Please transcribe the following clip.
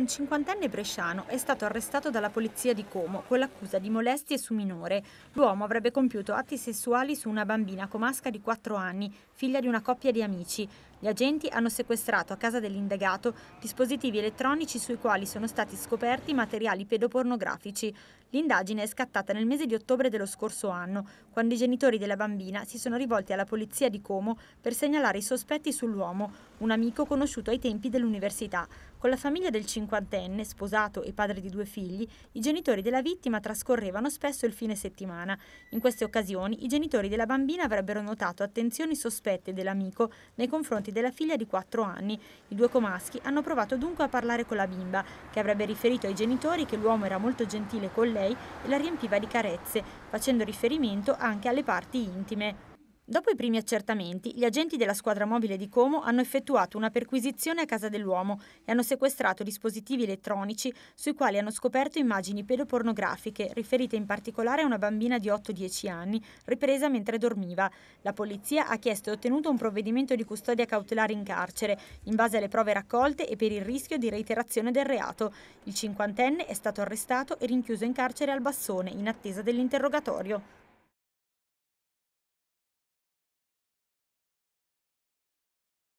un cinquantenne bresciano è stato arrestato dalla polizia di Como con l'accusa di molestie su minore. L'uomo avrebbe compiuto atti sessuali su una bambina comasca di 4 anni, figlia di una coppia di amici. Gli agenti hanno sequestrato a casa dell'indagato dispositivi elettronici sui quali sono stati scoperti materiali pedopornografici. L'indagine è scattata nel mese di ottobre dello scorso anno, quando i genitori della bambina si sono rivolti alla polizia di Como per segnalare i sospetti sull'uomo, un amico conosciuto ai tempi dell'università. Con la famiglia del cinquantenne, sposato e padre di due figli, i genitori della vittima trascorrevano spesso il fine settimana. In queste occasioni i genitori della bambina avrebbero notato attenzioni sospette dell'amico nei confronti parenti della figlia di 4 anni. I due comaschi hanno provato dunque a parlare con la bimba, che avrebbe riferito ai genitori che l'uomo era molto gentile con lei e la riempiva di carezze, facendo riferimento anche alle parti intime. Dopo i primi accertamenti, gli agenti della squadra mobile di Como hanno effettuato una perquisizione a casa dell'uomo e hanno sequestrato dispositivi elettronici sui quali hanno scoperto immagini pedopornografiche, riferite in particolare a una bambina di 8-10 anni, ripresa mentre dormiva. La polizia ha chiesto e ottenuto un provvedimento di custodia cautelare in carcere, in base alle prove raccolte e per il rischio di reiterazione del reato. Il cinquantenne è stato arrestato e rinchiuso in carcere al Bassone, in attesa dell'interrogatorio.